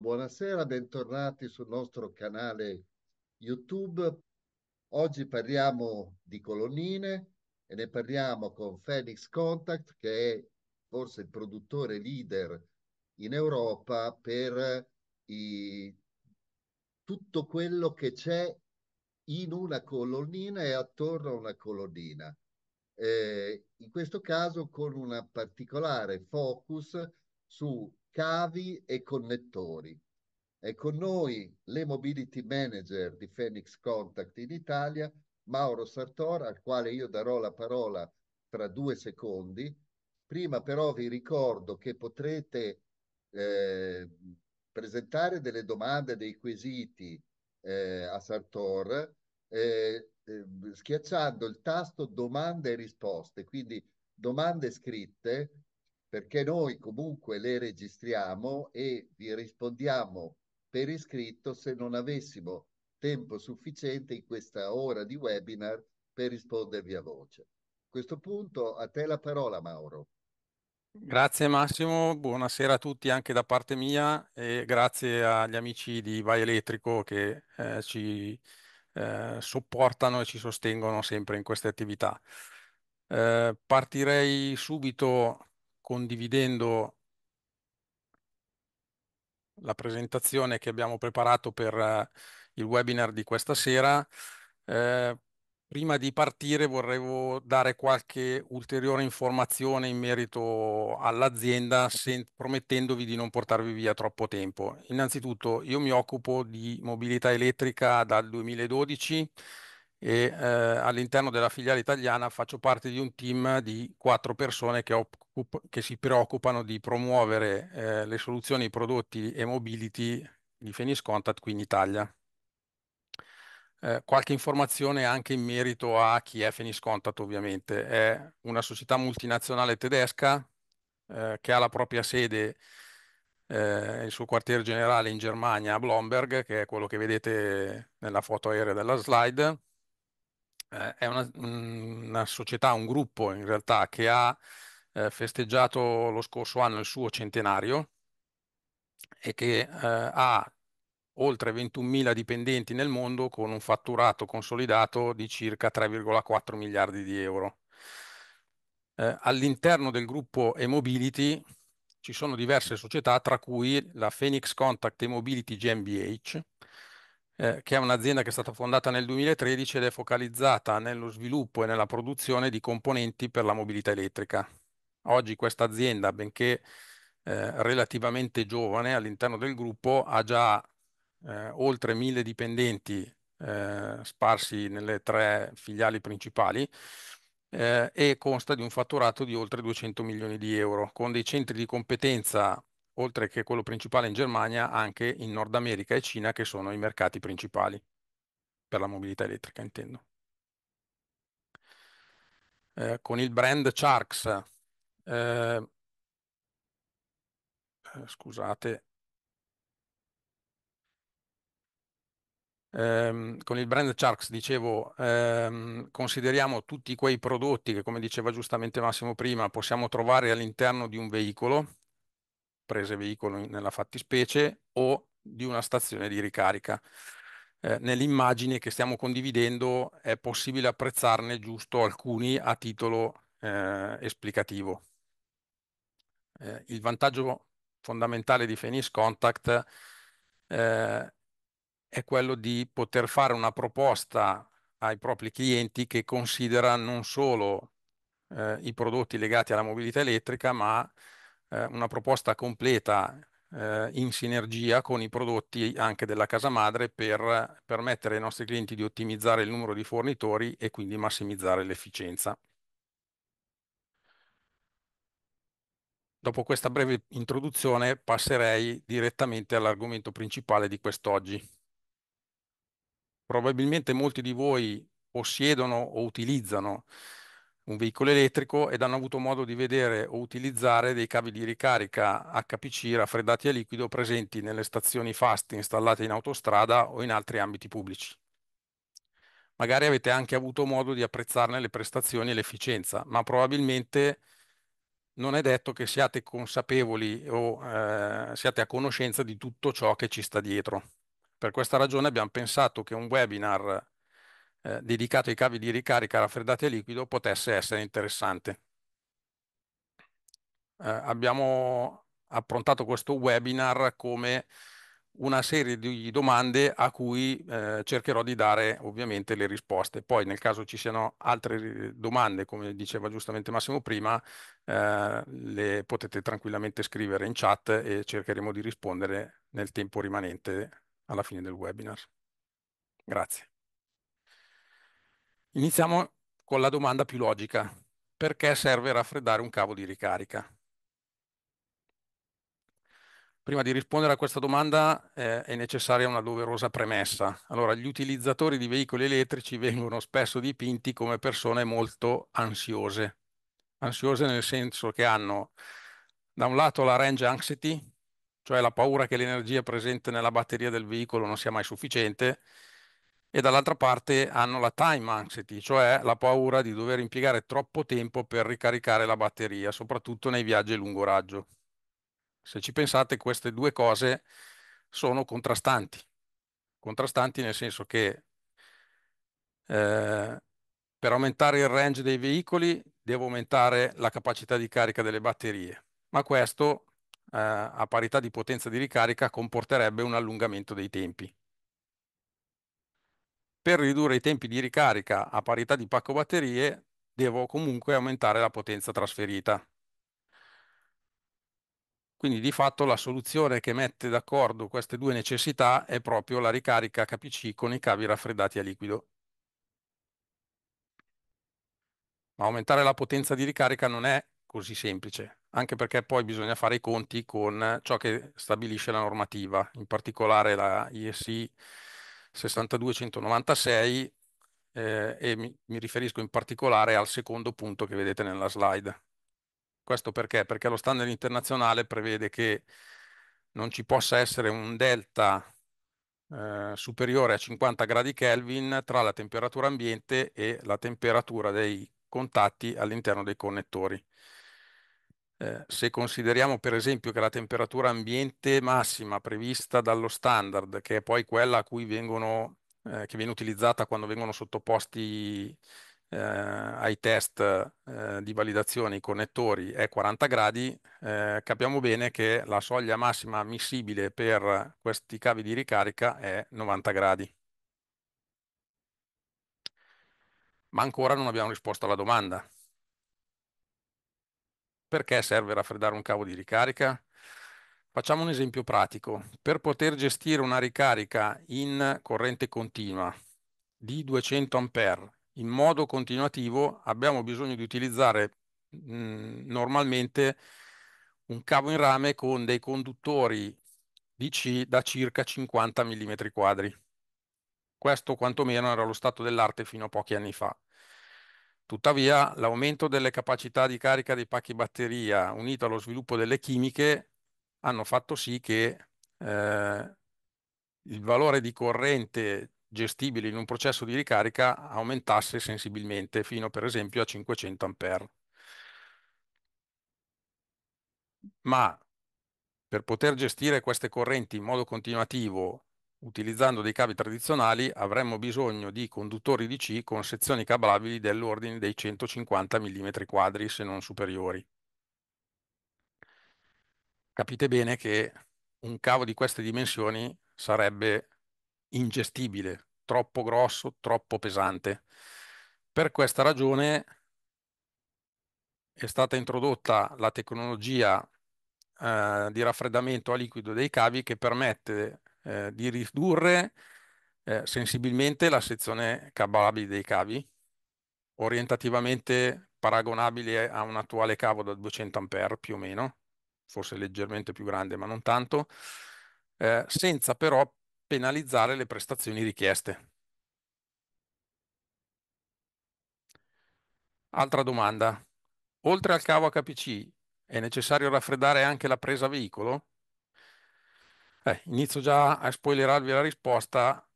Buonasera, bentornati sul nostro canale YouTube. Oggi parliamo di colonnine e ne parliamo con Phoenix Contact, che è forse il produttore leader in Europa per i... tutto quello che c'è in una colonnina e attorno a una colonnina. Eh, in questo caso con un particolare focus su cavi e connettori. È con noi l'e-mobility manager di Phoenix Contact in Italia, Mauro Sartor, al quale io darò la parola tra due secondi. Prima però vi ricordo che potrete eh, presentare delle domande, dei quesiti eh, a Sartor eh, eh schiacciando il tasto domande e risposte, quindi domande scritte perché noi comunque le registriamo e vi rispondiamo per iscritto se non avessimo tempo sufficiente in questa ora di webinar per rispondervi a voce. A questo punto a te la parola Mauro. Grazie Massimo, buonasera a tutti anche da parte mia e grazie agli amici di Vai Elettrico che eh, ci eh, sopportano e ci sostengono sempre in queste attività. Eh, partirei subito condividendo la presentazione che abbiamo preparato per eh, il webinar di questa sera. Eh, prima di partire vorrei dare qualche ulteriore informazione in merito all'azienda, promettendovi di non portarvi via troppo tempo. Innanzitutto io mi occupo di mobilità elettrica dal 2012 e eh, all'interno della filiale italiana faccio parte di un team di quattro persone che, che si preoccupano di promuovere eh, le soluzioni, i prodotti e mobility di Phoenix Contact qui in Italia. Eh, qualche informazione anche in merito a chi è Phoenix Contact ovviamente. È una società multinazionale tedesca eh, che ha la propria sede eh, il suo quartier generale in Germania a Blomberg, che è quello che vedete nella foto aerea della slide. Eh, è una, mm, una, società, un gruppo in realtà che ha eh, festeggiato lo scorso anno il suo centenario e che eh, ha oltre 21.000 dipendenti nel mondo con un fatturato consolidato di circa 3,4 miliardi di euro. Eh, all'interno del gruppo E-Mobility ci sono diverse società, tra cui la Phoenix Contact E-Mobility GmbH, eh, che è un'azienda che è stata fondata nel 2013 ed è focalizzata nello sviluppo e nella produzione di componenti per la mobilità elettrica. Oggi questa azienda, benché eh, relativamente giovane all'interno del gruppo, ha già eh, oltre mille dipendenti eh, sparsi nelle tre filiali principali, eh, e consta di un fatturato di oltre 200 milioni di euro, con dei centri di competenza oltre che quello principale in Germania, anche in Nord America e Cina, che sono i mercati principali per la mobilità elettrica, intendo. Eh, con il brand Charks, eh, eh, scusate, ehm, con il brand Charks, dicevo, ehm, consideriamo tutti quei prodotti che, come diceva giustamente Massimo prima, possiamo trovare all'interno di un veicolo prese veicolo nella fattispecie o di una stazione di ricarica. Eh, Nell'immagine che stiamo condividendo è possibile apprezzarne giusto alcuni a titolo eh, esplicativo. Eh, il vantaggio fondamentale di Phoenix Contact eh, è quello di poter fare una proposta ai propri clienti che considera non solo eh, i prodotti legati alla mobilità elettrica, ma eh, una proposta completa eh, in sinergia con i prodotti anche della casa madre per permettere ai nostri clienti di ottimizzare il numero di fornitori e quindi massimizzare l'efficienza. Dopo questa breve introduzione passerei direttamente all'argomento principale di quest'oggi. Probabilmente molti di voi possiedono o utilizzano un veicolo elettrico ed hanno avuto modo di vedere o utilizzare dei cavi di ricarica HPC raffreddati a liquido presenti nelle stazioni fast installate in autostrada o in altri ambiti pubblici. Magari avete anche avuto modo di apprezzarne le prestazioni e l'efficienza, ma probabilmente non è detto che siate consapevoli o eh, siate a conoscenza di tutto ciò che ci sta dietro. Per questa ragione abbiamo pensato che un webinar eh, dedicato ai cavi di ricarica raffreddati a liquido potesse essere interessante. Eh, abbiamo approntato questo webinar come una serie di domande a cui eh, cercherò di dare ovviamente le risposte. Poi nel caso ci siano altre domande, come diceva giustamente Massimo prima, eh, le potete tranquillamente scrivere in chat e cercheremo di rispondere nel tempo rimanente alla fine del webinar. Grazie. Iniziamo con la domanda più logica. Perché serve raffreddare un cavo di ricarica? Prima di rispondere a questa domanda eh, è necessaria una doverosa premessa. Allora, gli utilizzatori di veicoli elettrici vengono spesso dipinti come persone molto ansiose. Ansiose nel senso che hanno da un lato la range anxiety, cioè la paura che l'energia presente nella batteria del veicolo non sia mai sufficiente, e dall'altra parte hanno la time anxiety, cioè la paura di dover impiegare troppo tempo per ricaricare la batteria, soprattutto nei viaggi a lungo raggio. Se ci pensate, queste due cose sono contrastanti, contrastanti nel senso che eh, per aumentare il range dei veicoli devo aumentare la capacità di carica delle batterie, ma questo eh, a parità di potenza di ricarica comporterebbe un allungamento dei tempi per ridurre i tempi di ricarica a parità di pacco batterie devo comunque aumentare la potenza trasferita. Quindi di fatto la soluzione che mette d'accordo queste due necessità è proprio la ricarica HPC con i cavi raffreddati a liquido. Ma aumentare la potenza di ricarica non è così semplice, anche perché poi bisogna fare i conti con ciò che stabilisce la normativa, in particolare la ISI 62196 eh, e mi, mi riferisco in particolare al secondo punto che vedete nella slide. Questo perché? Perché lo standard internazionale prevede che non ci possa essere un delta eh, superiore a 50 gradi Kelvin tra la temperatura ambiente e la temperatura dei contatti all'interno dei connettori. Eh, se consideriamo per esempio che la temperatura ambiente massima prevista dallo standard, che è poi quella a cui vengono, eh, che viene utilizzata quando vengono sottoposti eh, ai test eh, di validazione i connettori, è 40 gradi, eh, capiamo bene che la soglia massima ammissibile per questi cavi di ricarica è 90 gradi. Ma ancora non abbiamo risposto alla domanda perché serve raffreddare un cavo di ricarica? Facciamo un esempio pratico. Per poter gestire una ricarica in corrente continua di 200 A in modo continuativo abbiamo bisogno di utilizzare mh, mm, normalmente un cavo in rame con dei conduttori DC da circa 50 mm quadri. Questo quantomeno era lo stato dell'arte fino a pochi anni fa. Tuttavia, l'aumento delle capacità di carica dei pacchi batteria unito allo sviluppo delle chimiche hanno fatto sì che eh, il valore di corrente gestibile in un processo di ricarica aumentasse sensibilmente fino per esempio a 500 A. Ma per poter gestire queste correnti in modo continuativo Utilizzando dei cavi tradizionali avremmo bisogno di conduttori DC con sezioni cablabili dell'ordine dei 150 mm2 se non superiori. Capite bene che un cavo di queste dimensioni sarebbe ingestibile, troppo grosso, troppo pesante. Per questa ragione è stata introdotta la tecnologia eh, di raffreddamento a liquido dei cavi che permette eh, di ridurre eh, sensibilmente la sezione cabalabile dei cavi, orientativamente paragonabile a un attuale cavo da 200 A più o meno, forse leggermente più grande ma non tanto, eh, senza però penalizzare le prestazioni richieste. Altra domanda. Oltre al cavo HPC, è necessario raffreddare anche la presa veicolo? inizio già a spoilerarvi la risposta,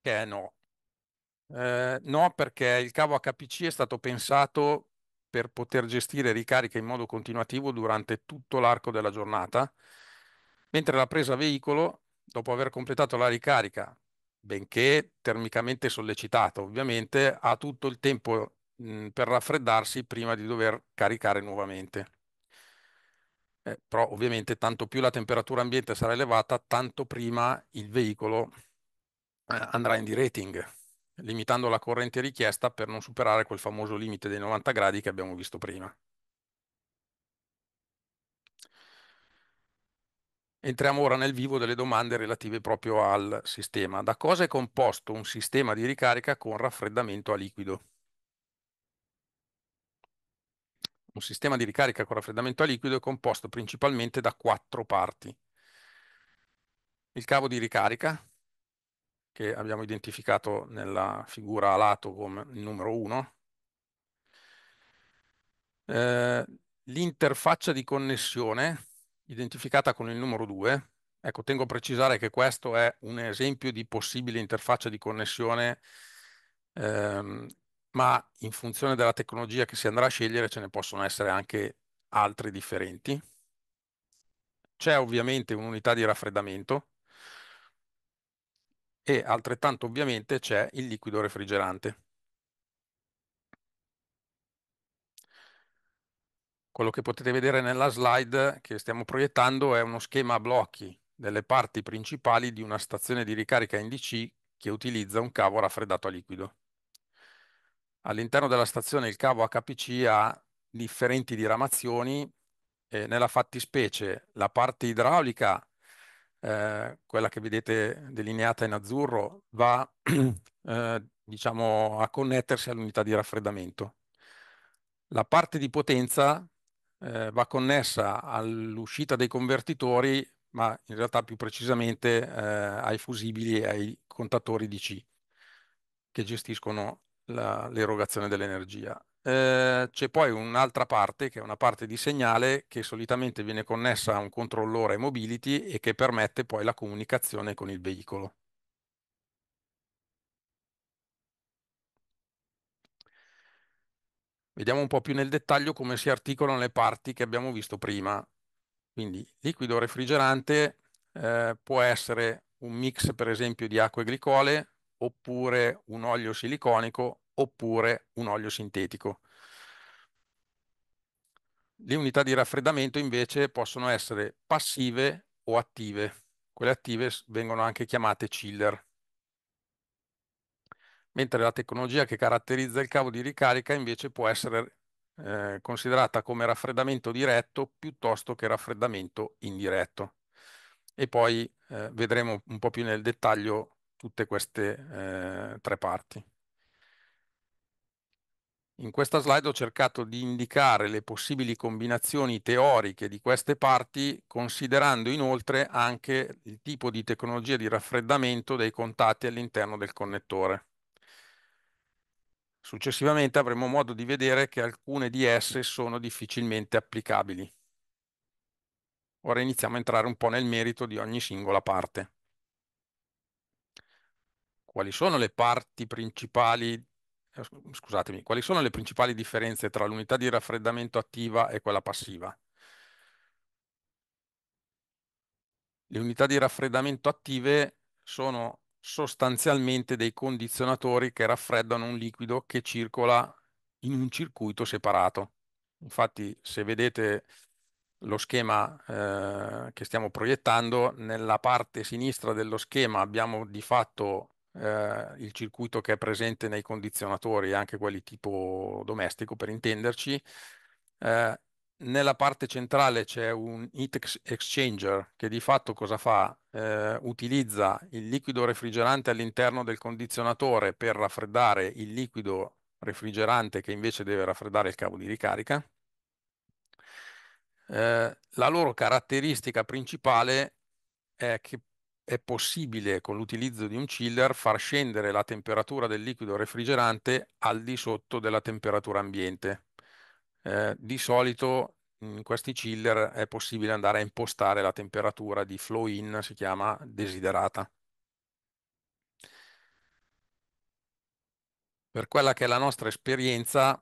che è no. Eh, no, perché il cavo HPC è stato pensato per poter gestire ricariche in modo continuativo durante tutto l'arco della giornata, mentre la presa veicolo, dopo aver completato la ricarica, benché termicamente sollecitata ovviamente, ha tutto il tempo mh, per raffreddarsi prima di dover caricare nuovamente eh, però ovviamente tanto più la temperatura ambiente sarà elevata, tanto prima il veicolo eh, andrà in derating, limitando la corrente richiesta per non superare quel famoso limite dei 90 gradi che abbiamo visto prima. Entriamo ora nel vivo delle domande relative proprio al sistema. Da cosa è composto un sistema di ricarica con raffreddamento a liquido? Un sistema di ricarica con raffreddamento a liquido è composto principalmente da quattro parti. Il cavo di ricarica, che abbiamo identificato nella figura a lato come il numero 1, eh, l'interfaccia di connessione, identificata con il numero 2, ecco, tengo a precisare che questo è un esempio di possibile interfaccia di connessione ehm, ma in funzione della tecnologia che si andrà a scegliere ce ne possono essere anche altri differenti. C'è ovviamente un'unità di raffreddamento e altrettanto ovviamente c'è il liquido refrigerante. Quello che potete vedere nella slide che stiamo proiettando è uno schema a blocchi delle parti principali di una stazione di ricarica NDC che utilizza un cavo raffreddato a liquido. All'interno della stazione il cavo HPC ha differenti diramazioni, eh, nella fattispecie la parte idraulica, eh, quella che vedete delineata in azzurro, va eh, diciamo, a connettersi all'unità di raffreddamento. La parte di potenza eh, va connessa all'uscita dei convertitori, ma in realtà più precisamente eh, ai fusibili e ai contatori DC che gestiscono l'erogazione dell'energia. Eh, c'è poi un'altra parte che è una parte di segnale che solitamente viene connessa a un controllore mobility e che permette poi la comunicazione con il veicolo. Vediamo un po' più nel dettaglio come si articolano le parti che abbiamo visto prima. Quindi liquido refrigerante eh, può essere un mix per esempio di acqua e glicole, oppure un olio siliconico oppure un olio sintetico. Le unità di raffreddamento invece possono essere passive o attive. Quelle attive vengono anche chiamate chiller. Mentre la tecnologia che caratterizza il cavo di ricarica invece può essere eh, considerata come raffreddamento diretto piuttosto che raffreddamento indiretto. E poi eh, vedremo un po' più nel dettaglio tutte queste eh, tre parti. In questa slide ho cercato di indicare le possibili combinazioni teoriche di queste parti, considerando inoltre anche il tipo di tecnologia di raffreddamento dei contatti all'interno del connettore. Successivamente avremo modo di vedere che alcune di esse sono difficilmente applicabili. Ora iniziamo a entrare un po' nel merito di ogni singola parte quali sono le parti principali, eh, scusatemi, quali sono le principali differenze tra l'unità di raffreddamento attiva e quella passiva? Le unità di raffreddamento attive sono sostanzialmente dei condizionatori che raffreddano un liquido che circola in un circuito separato. Infatti, se vedete lo schema eh, che stiamo proiettando, nella parte sinistra dello schema abbiamo di fatto eh, il circuito che è presente nei condizionatori, anche quelli tipo domestico per intenderci. Eh, nella parte centrale c'è un heat exchanger che di fatto cosa fa? Eh, utilizza il liquido refrigerante all'interno del condizionatore per raffreddare il liquido refrigerante che invece deve raffreddare il cavo di ricarica. Eh, la loro caratteristica principale è che è possibile con l'utilizzo di un chiller far scendere la temperatura del liquido refrigerante al di sotto della temperatura ambiente. Eh, di solito in questi chiller è possibile andare a impostare la temperatura di flow in, si chiama desiderata. Per quella che è la nostra esperienza,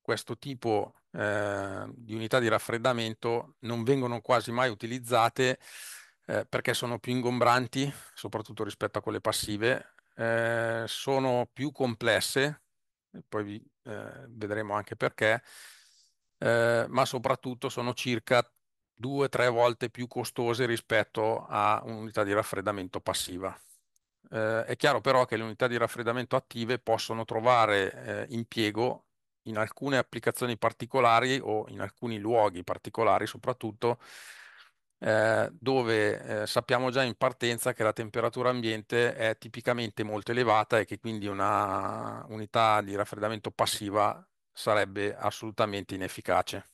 questo tipo eh, di unità di raffreddamento non vengono quasi mai utilizzate eh, perché sono più ingombranti, soprattutto rispetto a quelle passive, eh, sono più complesse, poi vi, eh, vedremo anche perché, eh, ma soprattutto sono circa due o tre volte più costose rispetto a un'unità di raffreddamento passiva. Eh, è chiaro però che le unità di raffreddamento attive possono trovare impiego in alcune applicazioni particolari o in alcuni luoghi particolari, soprattutto eh, dove eh, sappiamo già in partenza che la temperatura ambiente è tipicamente molto elevata e che quindi una unità di raffreddamento passiva sarebbe assolutamente inefficace.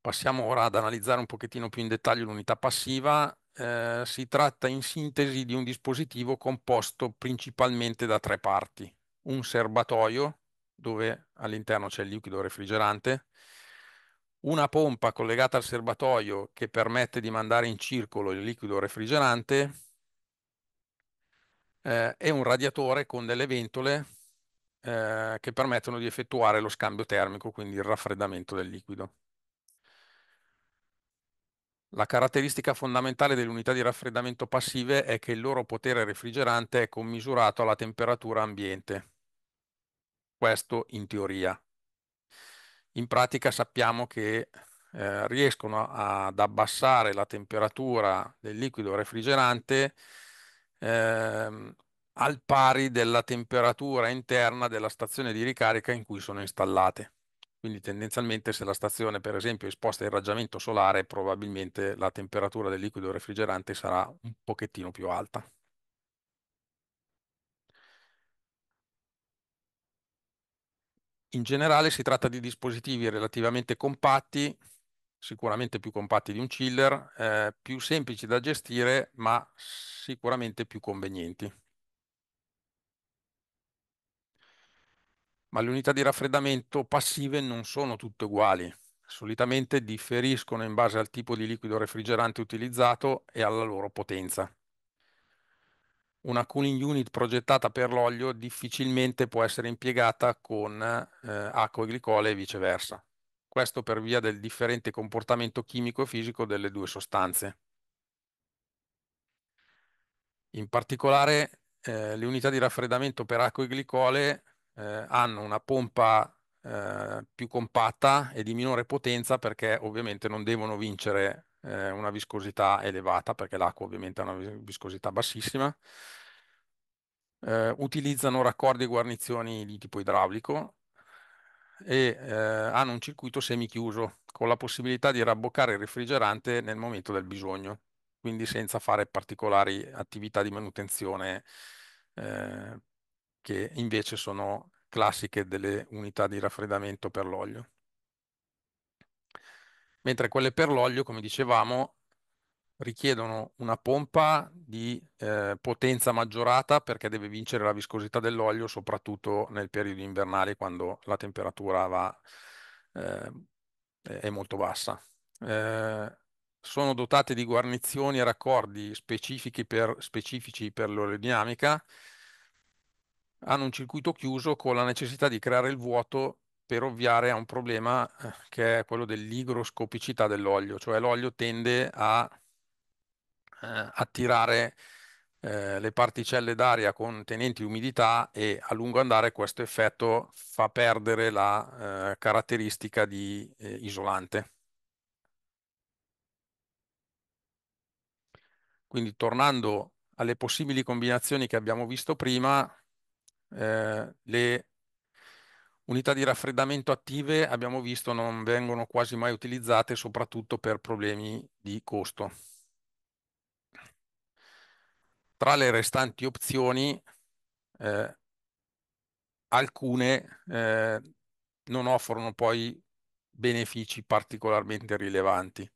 Passiamo ora ad analizzare un pochettino più in dettaglio l'unità passiva. Eh, si tratta in sintesi di un dispositivo composto principalmente da tre parti. Un serbatoio, dove all'interno c'è il liquido refrigerante, una pompa collegata al serbatoio che permette di mandare in circolo il liquido refrigerante eh, e un radiatore con delle ventole eh, che permettono di effettuare lo scambio termico, quindi il raffreddamento del liquido. La caratteristica fondamentale delle unità di raffreddamento passive è che il loro potere refrigerante è commisurato alla temperatura ambiente. Questo in teoria in pratica sappiamo che eh, riescono ad abbassare la temperatura del liquido refrigerante eh, al pari della temperatura interna della stazione di ricarica in cui sono installate. Quindi tendenzialmente se la stazione per esempio è esposta al raggiamento solare probabilmente la temperatura del liquido refrigerante sarà un pochettino più alta. In generale si tratta di dispositivi relativamente compatti, sicuramente più compatti di un chiller, eh, più semplici da gestire, ma sicuramente più convenienti. Ma le unità di raffreddamento passive non sono tutte uguali, solitamente differiscono in base al tipo di liquido refrigerante utilizzato e alla loro potenza una cooling unit progettata per l'olio difficilmente può essere impiegata con eh, acqua e glicole e viceversa. Questo per via del differente comportamento chimico e fisico delle due sostanze. In particolare, eh, le unità di raffreddamento per acqua e glicole eh, hanno una pompa eh, più compatta e di minore potenza perché ovviamente non devono vincere eh, una viscosità elevata, perché l'acqua ovviamente ha una viscosità bassissima. Eh, utilizzano raccordi e guarnizioni di tipo idraulico e eh, hanno un circuito semichiuso con la possibilità di rabboccare il refrigerante nel momento del bisogno, quindi senza fare particolari attività di manutenzione eh, che invece sono classiche delle unità di raffreddamento per l'olio mentre quelle per l'olio, come dicevamo, richiedono una pompa di eh, potenza maggiorata perché deve vincere la viscosità dell'olio, soprattutto nel periodo invernale quando la temperatura va, eh, è molto bassa. Eh, sono dotate di guarnizioni e raccordi specifici per, specifici per l'oleodinamica, hanno un circuito chiuso con la necessità di creare il vuoto per ovviare a un problema eh, che è quello dell'igroscopicità dell'olio, cioè l'olio tende a eh, attirare eh, le particelle d'aria contenenti umidità e a lungo andare questo effetto fa perdere la eh, caratteristica di eh, isolante. Quindi tornando alle possibili combinazioni che abbiamo visto prima, eh, le unità di raffreddamento attive abbiamo visto non vengono quasi mai utilizzate soprattutto per problemi di costo. Tra le restanti opzioni eh, alcune eh, non offrono poi benefici particolarmente rilevanti.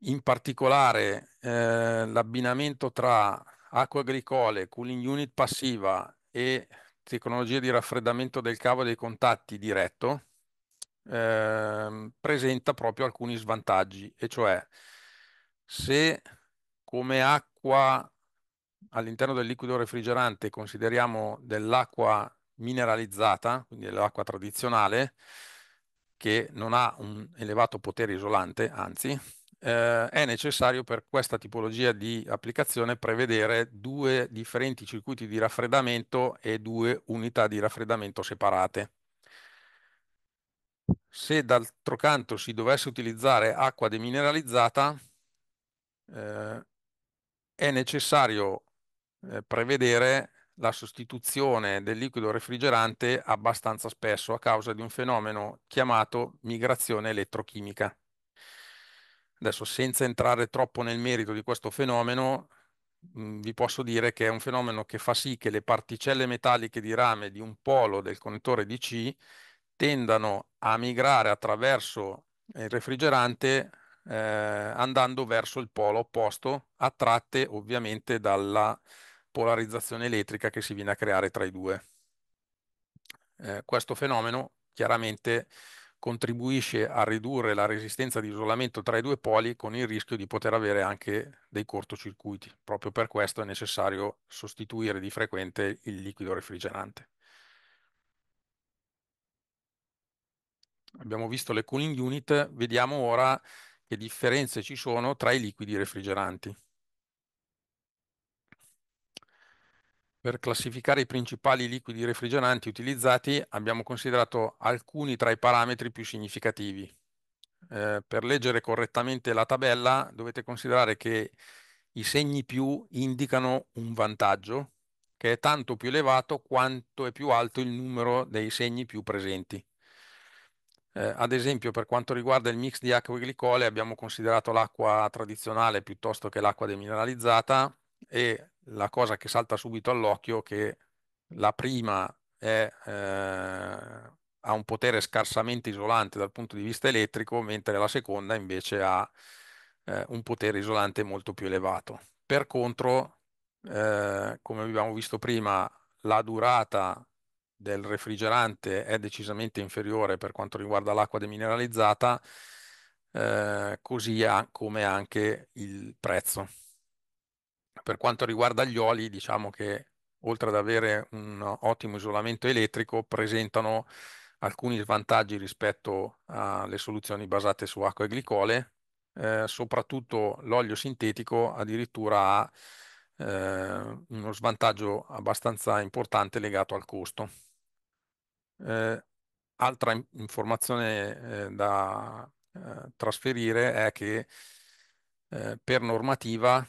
In particolare eh, l'abbinamento tra acqua agricole, cooling unit passiva e tecnologia di raffreddamento del cavo dei contatti diretto eh, presenta proprio alcuni svantaggi, e cioè se come acqua all'interno del liquido refrigerante consideriamo dell'acqua mineralizzata, quindi dell'acqua tradizionale, che non ha un elevato potere isolante, anzi, eh, è necessario per questa tipologia di applicazione prevedere due differenti circuiti di raffreddamento e due unità di raffreddamento separate. Se d'altro canto si dovesse utilizzare acqua demineralizzata, eh, è necessario eh, prevedere la sostituzione del liquido refrigerante abbastanza spesso a causa di un fenomeno chiamato migrazione elettrochimica. Adesso senza entrare troppo nel merito di questo fenomeno, mm, vi posso dire che è un fenomeno che fa sì che le particelle metalliche di rame di un polo del connettore DC tendano a migrare attraverso il refrigerante eh, andando verso il polo opposto, attratte ovviamente dalla polarizzazione elettrica che si viene a creare tra i due. Eh, questo fenomeno chiaramente contribuisce a ridurre la resistenza di isolamento tra i due poli con il rischio di poter avere anche dei cortocircuiti. Proprio per questo è necessario sostituire di frequente il liquido refrigerante. Abbiamo visto le cooling unit, vediamo ora che differenze ci sono tra i liquidi refrigeranti. Per classificare i principali liquidi refrigeranti utilizzati abbiamo considerato alcuni tra i parametri più significativi. Eh, per leggere correttamente la tabella dovete considerare che i segni più indicano un vantaggio che è tanto più elevato quanto è più alto il numero dei segni più presenti. Eh, ad esempio per quanto riguarda il mix di acqua e glicole abbiamo considerato l'acqua tradizionale piuttosto che l'acqua demineralizzata e la cosa che salta subito all'occhio è che la prima è, eh, ha un potere scarsamente isolante dal punto di vista elettrico, mentre la seconda invece ha eh, un potere isolante molto più elevato. Per contro, eh, come abbiamo visto prima, la durata del refrigerante è decisamente inferiore per quanto riguarda l'acqua demineralizzata, eh, così come anche il prezzo per quanto riguarda gli oli, diciamo che oltre ad avere un ottimo isolamento elettrico, presentano alcuni svantaggi rispetto alle soluzioni basate su acqua e glicole, eh, soprattutto l'olio sintetico addirittura ha eh, uno svantaggio abbastanza importante legato al costo. Eh, altra in informazione eh, da eh, trasferire è che eh, per normativa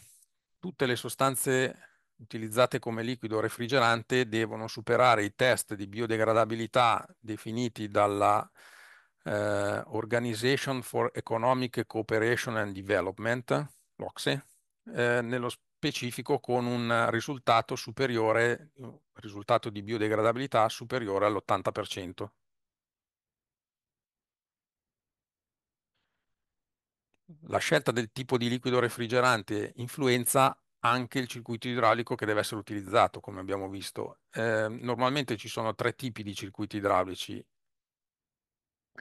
tutte le sostanze utilizzate come liquido refrigerante devono superare i test di biodegradabilità definiti dalla eh, Organization for Economic Cooperation and Development, l'OCSE, eh, nello specifico con un risultato superiore, risultato di biodegradabilità superiore all'80%. la scelta del tipo di liquido refrigerante influenza anche il circuito idraulico che deve essere utilizzato, come abbiamo visto. Eh, normalmente ci sono tre tipi di circuiti idraulici.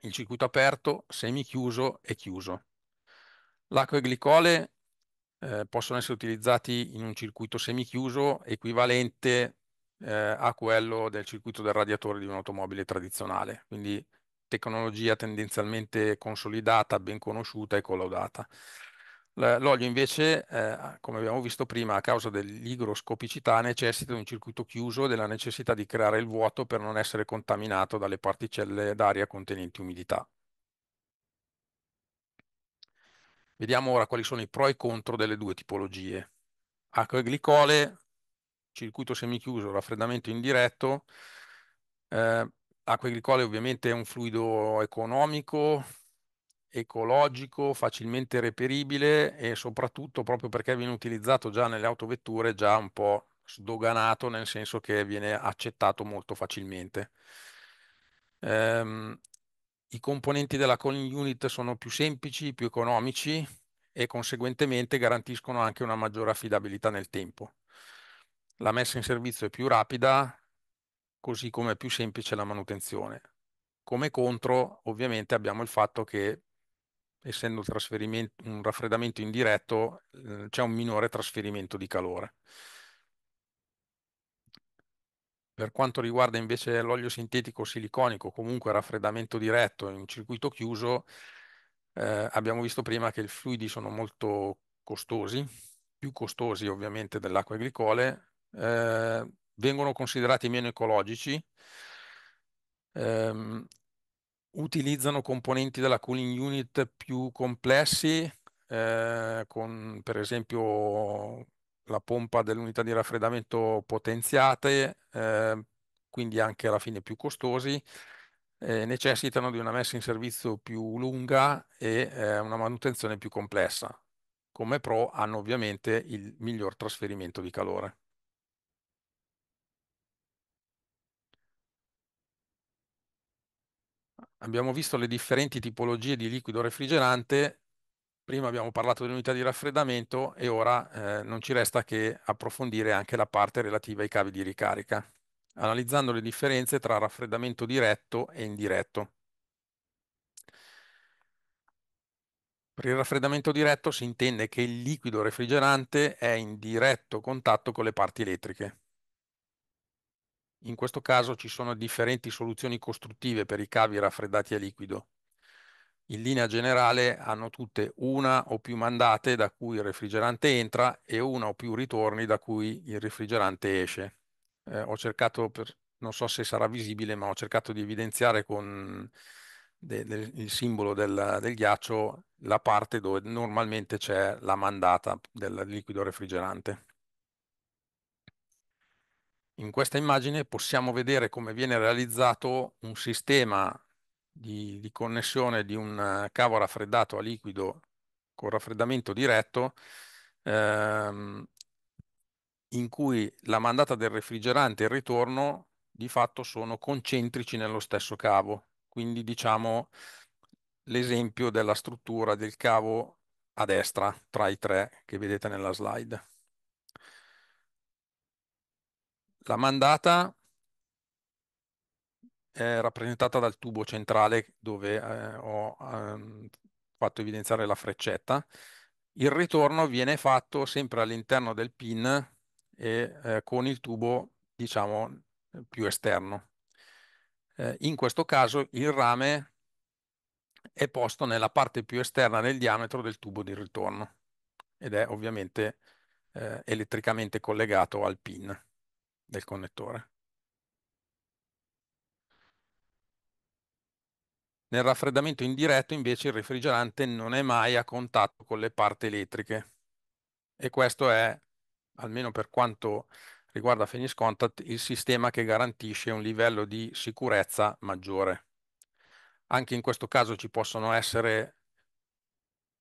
Il circuito aperto, semichiuso e chiuso. L'acqua e glicole eh, possono essere utilizzati in un circuito semichiuso equivalente eh, a quello del circuito del radiatore di un'automobile tradizionale. Quindi tecnologia tendenzialmente consolidata, ben conosciuta e collaudata. L'olio invece, eh, come abbiamo visto prima, a causa dell'igroscopicità necessita di un circuito chiuso e della necessità di creare il vuoto per non essere contaminato dalle particelle d'aria contenenti umidità. Vediamo ora quali sono i pro e i contro delle due tipologie. Acqua e glicole, circuito semichiuso, raffreddamento indiretto, eh, L'acqua agricole ovviamente è un fluido economico, ecologico, facilmente reperibile e soprattutto proprio perché viene utilizzato già nelle autovetture, già un po' sdoganato, nel senso che viene accettato molto facilmente. Ehm, I componenti della calling unit sono più semplici, più economici e conseguentemente garantiscono anche una maggiore affidabilità nel tempo. La messa in servizio è più rapida, così come è più semplice la manutenzione. Come contro, ovviamente, abbiamo il fatto che essendo un raffreddamento indiretto, eh, c'è un minore trasferimento di calore. Per quanto riguarda invece l'olio sintetico siliconico, comunque raffreddamento diretto in circuito chiuso, eh, abbiamo visto prima che i fluidi sono molto costosi, più costosi ovviamente dell'acqua e glicole, eh, vengono considerati meno ecologici, ehm, utilizzano componenti della cooling unit più complessi, eh, con per esempio la pompa dell'unità di raffreddamento potenziate, eh, quindi anche alla fine più costosi, eh, necessitano di una messa in servizio più lunga e eh, una manutenzione più complessa. Come pro hanno ovviamente il miglior trasferimento di calore. abbiamo visto le differenti tipologie di liquido refrigerante, prima abbiamo parlato dell'unità di raffreddamento e ora eh, non ci resta che approfondire anche la parte relativa ai cavi di ricarica, analizzando le differenze tra raffreddamento diretto e indiretto. Per il raffreddamento diretto si intende che il liquido refrigerante è in diretto contatto con le parti elettriche. In questo caso ci sono differenti soluzioni costruttive per i cavi raffreddati a liquido. In linea generale hanno tutte una o più mandate da cui il refrigerante entra e una o più ritorni da cui il refrigerante esce. Eh, ho cercato, per, non so se sarà visibile, ma ho cercato di evidenziare con de, de, il simbolo del, del ghiaccio la parte dove normalmente c'è la mandata del liquido refrigerante. In questa immagine possiamo vedere come viene realizzato un sistema di, di, connessione di un eh, cavo raffreddato a liquido con raffreddamento diretto ehm, in cui la mandata del refrigerante e il ritorno di fatto sono concentrici nello stesso cavo. Quindi diciamo l'esempio della struttura del cavo a destra tra i tre che vedete nella slide. La mandata è rappresentata dal tubo centrale dove eh, ho ehm, fatto evidenziare la freccetta. Il ritorno viene fatto sempre all'interno del pin e eh, con il tubo, diciamo, più esterno. Eh, in questo caso il rame è posto nella parte più esterna del diametro del tubo di ritorno ed è ovviamente eh, elettricamente collegato al pin del connettore. Nel raffreddamento indiretto invece il refrigerante non è mai a contatto con le parti elettriche e questo è, almeno per quanto riguarda Phoenix Contact, il sistema che garantisce un livello di sicurezza maggiore. Anche in questo caso ci possono essere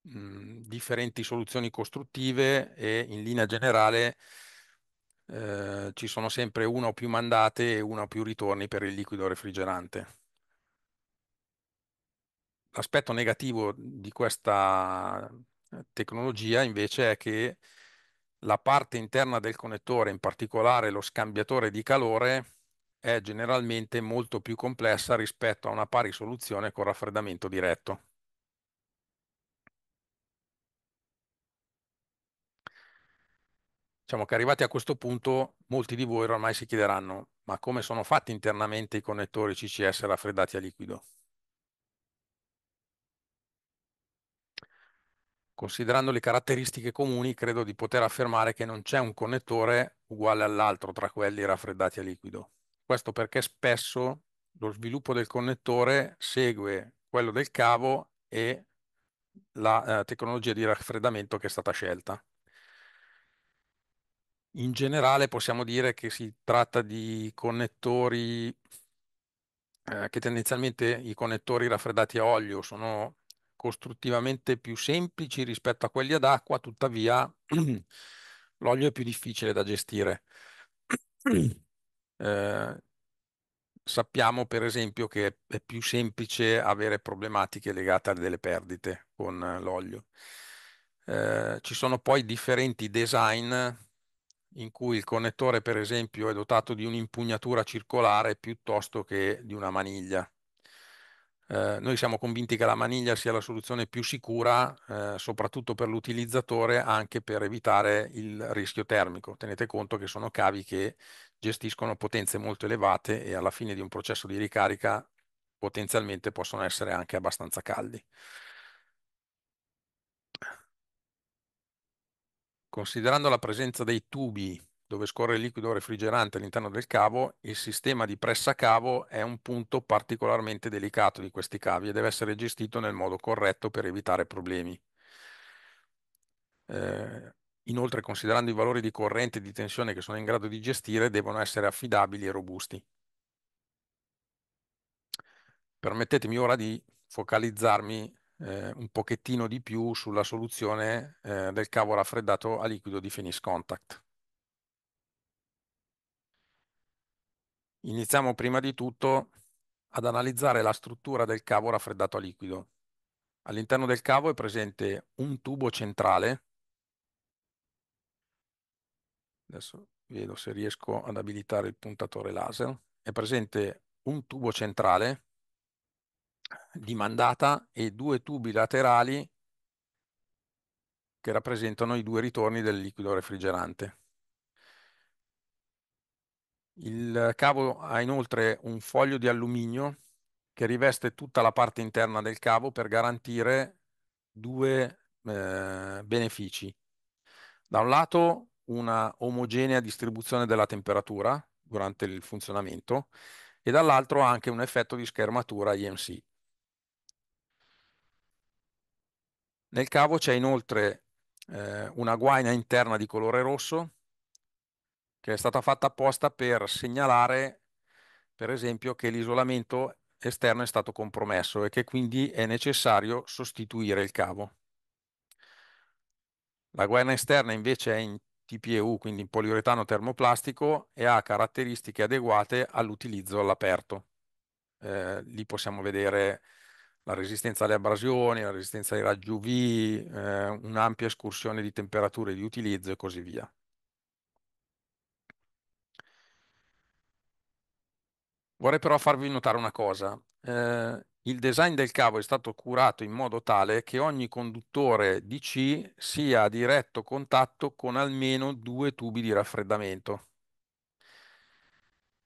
mh, differenti soluzioni costruttive e in linea generale eh, ci sono sempre una o più mandate e una o più ritorni per il liquido refrigerante. L'aspetto negativo di questa eh, tecnologia invece è che la parte interna del connettore, in particolare lo scambiatore di calore, è generalmente molto più complessa rispetto a una pari soluzione con raffreddamento diretto. diciamo che arrivati a questo punto molti di voi ormai si chiederanno ma come sono fatti internamente i connettori CCS raffreddati a liquido? Considerando le caratteristiche comuni, credo di poter affermare che non c'è un connettore uguale all'altro tra quelli raffreddati a liquido. Questo perché spesso lo sviluppo del connettore segue quello del cavo e la eh, tecnologia di raffreddamento che è stata scelta. In generale possiamo dire che si tratta di connettori eh, che tendenzialmente i connettori raffreddati a olio sono costruttivamente più semplici rispetto a quelli ad acqua, tuttavia l'olio è più difficile da gestire. Eh, sappiamo per esempio che è più semplice avere problematiche legate a delle perdite con eh, l'olio. Eh, ci sono poi differenti design in cui il connettore per esempio è dotato di un'impugnatura circolare piuttosto che di una maniglia. Eh, noi siamo convinti che la maniglia sia la soluzione più sicura, eh, soprattutto per l'utilizzatore, anche per evitare il rischio termico. Tenete conto che sono cavi che gestiscono potenze molto elevate e alla fine di un processo di ricarica potenzialmente possono essere anche abbastanza caldi. Considerando la presenza dei tubi dove scorre il liquido refrigerante all'interno del cavo, il sistema di pressa cavo è un punto particolarmente delicato di questi cavi e deve essere gestito nel modo corretto per evitare problemi. Eh, inoltre, considerando i valori di corrente e di tensione che sono in grado di gestire, devono essere affidabili e robusti. Permettetemi ora di focalizzarmi eh, un pochettino di più sulla soluzione eh, del cavo raffreddato a liquido di Finish Contact. Iniziamo prima di tutto ad analizzare la struttura del cavo raffreddato a liquido. All'interno del cavo è presente un tubo centrale. Adesso vedo se riesco ad abilitare il puntatore laser. È presente un tubo centrale di mandata e due tubi laterali che rappresentano i due ritorni del liquido refrigerante. Il cavo ha inoltre un foglio di alluminio che riveste tutta la parte interna del cavo per garantire due eh, benefici. Da un lato una omogenea distribuzione della temperatura durante il funzionamento e dall'altro anche un effetto di schermatura IMC. Nel cavo c'è inoltre eh, una guaina interna di colore rosso che è stata fatta apposta per segnalare, per esempio, che l'isolamento esterno è stato compromesso e che quindi è necessario sostituire il cavo. La guaina esterna invece è in TPEU, quindi in poliuretano termoplastico, e ha caratteristiche adeguate all'utilizzo all'aperto. Eh, lì possiamo vedere la resistenza alle abrasioni, la resistenza ai raggi UV, eh, un'ampia escursione di temperature di utilizzo e così via. Vorrei però farvi notare una cosa. Eh, il design del cavo è stato curato in modo tale che ogni conduttore DC sia a diretto contatto con almeno due tubi di raffreddamento.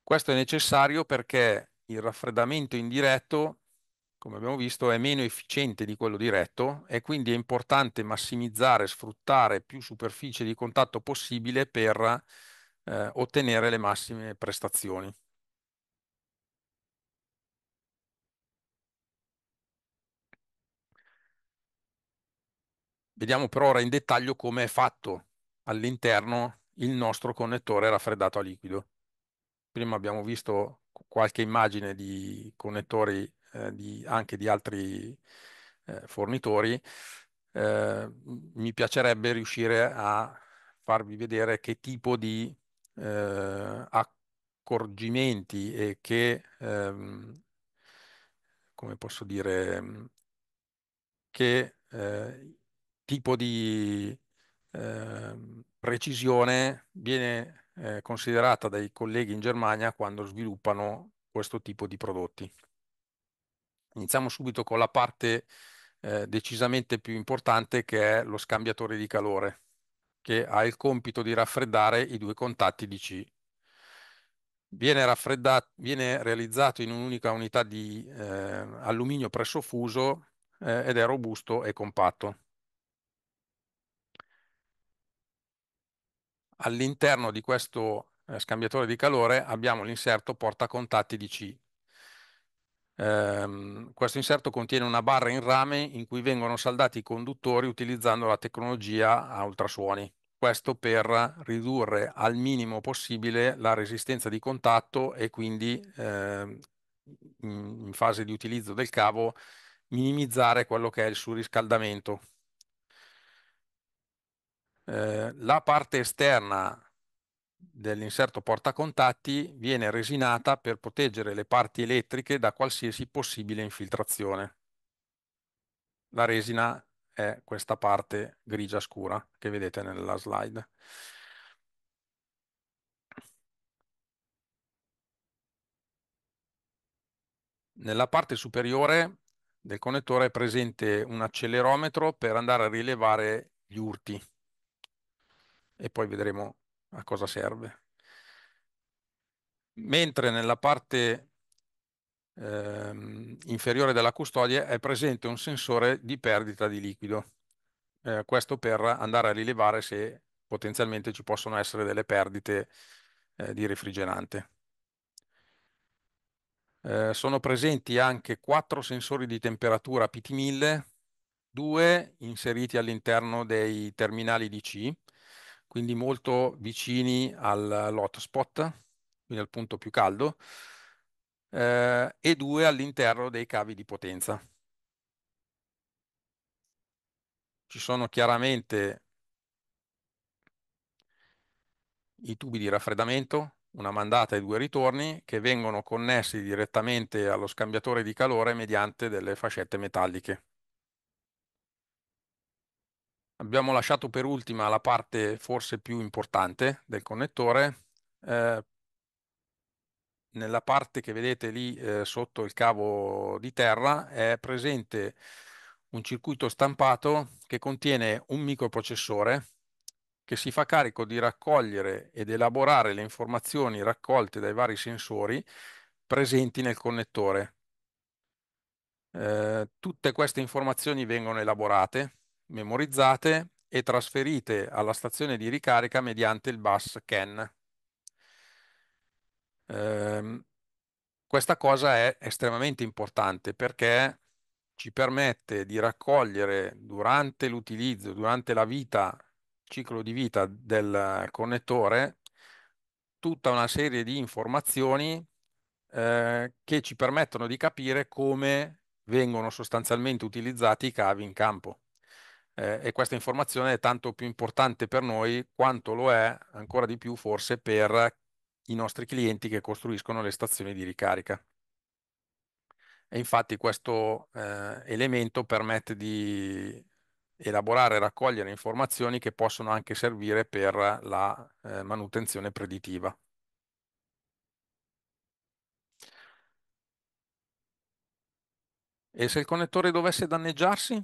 Questo è necessario perché il raffreddamento indiretto come abbiamo visto, è meno efficiente di quello diretto e quindi è importante massimizzare, sfruttare più superficie di contatto possibile per eh, ottenere le massime prestazioni. Vediamo però ora in dettaglio come è fatto all'interno il nostro connettore raffreddato a liquido. Prima abbiamo visto qualche immagine di connettori eh, di, anche di altri eh, fornitori, eh, mi piacerebbe riuscire a farvi vedere che tipo di eh, accorgimenti e che, ehm, come posso dire, che tipo di ehm, precisione viene considerata dai colleghi in Germania quando sviluppano questo tipo di prodotti. Iniziamo subito con la parte eh, decisamente più importante che è lo scambiatore di calore, che ha il compito di raffreddare i due contatti DC. Viene, viene realizzato in un'unica unità di eh, alluminio pressofuso eh, ed è robusto e compatto. All'interno di questo eh, scambiatore di calore abbiamo l'inserto porta contatti DC Ehm, questo inserto contiene una barra in rame in cui vengono saldati i conduttori utilizzando la tecnologia a ultrasuoni. Questo per ridurre al minimo possibile la resistenza di contatto e quindi eh, in fase di utilizzo del cavo minimizzare quello che è il surriscaldamento. Eh, la parte esterna dell'inserto portacontatti viene resinata per proteggere le parti elettriche da qualsiasi possibile infiltrazione. La resina è questa parte grigia scura che vedete nella slide. Nella parte superiore del connettore è presente un accelerometro per andare a rilevare gli urti e poi vedremo a cosa serve. Mentre nella parte ehm, inferiore della custodia è presente un sensore di perdita di liquido. Eh, questo per andare a rilevare se potenzialmente ci possono essere delle perdite eh, di refrigerante. Eh, sono presenti anche quattro sensori di temperatura PT1000, due inseriti all'interno dei terminali DC, quindi molto vicini all'hotspot, quindi al punto più caldo, eh, e due all'interno dei cavi di potenza. Ci sono chiaramente i tubi di raffreddamento, una mandata e due ritorni, che vengono connessi direttamente allo scambiatore di calore mediante delle fascette metalliche. Abbiamo lasciato per ultima la parte forse più importante del connettore. Eh, nella parte che vedete lì eh, sotto il cavo di terra è presente un circuito stampato che contiene un microprocessore che si fa carico di raccogliere ed elaborare le informazioni raccolte dai vari sensori presenti nel connettore. Eh, tutte queste informazioni vengono elaborate memorizzate e trasferite alla stazione di ricarica mediante il bus CAN. Eh, questa cosa è estremamente importante perché ci permette di raccogliere durante l'utilizzo, durante la vita, ciclo di vita del connettore, tutta una serie di informazioni eh, che ci permettono di capire come vengono sostanzialmente utilizzati i cavi in campo eh, e questa informazione è tanto più importante per noi quanto lo è ancora di più forse per i nostri clienti che costruiscono le stazioni di ricarica. E infatti questo eh, elemento permette di elaborare e raccogliere informazioni che possono anche servire per la eh, manutenzione preditiva. E se il connettore dovesse danneggiarsi?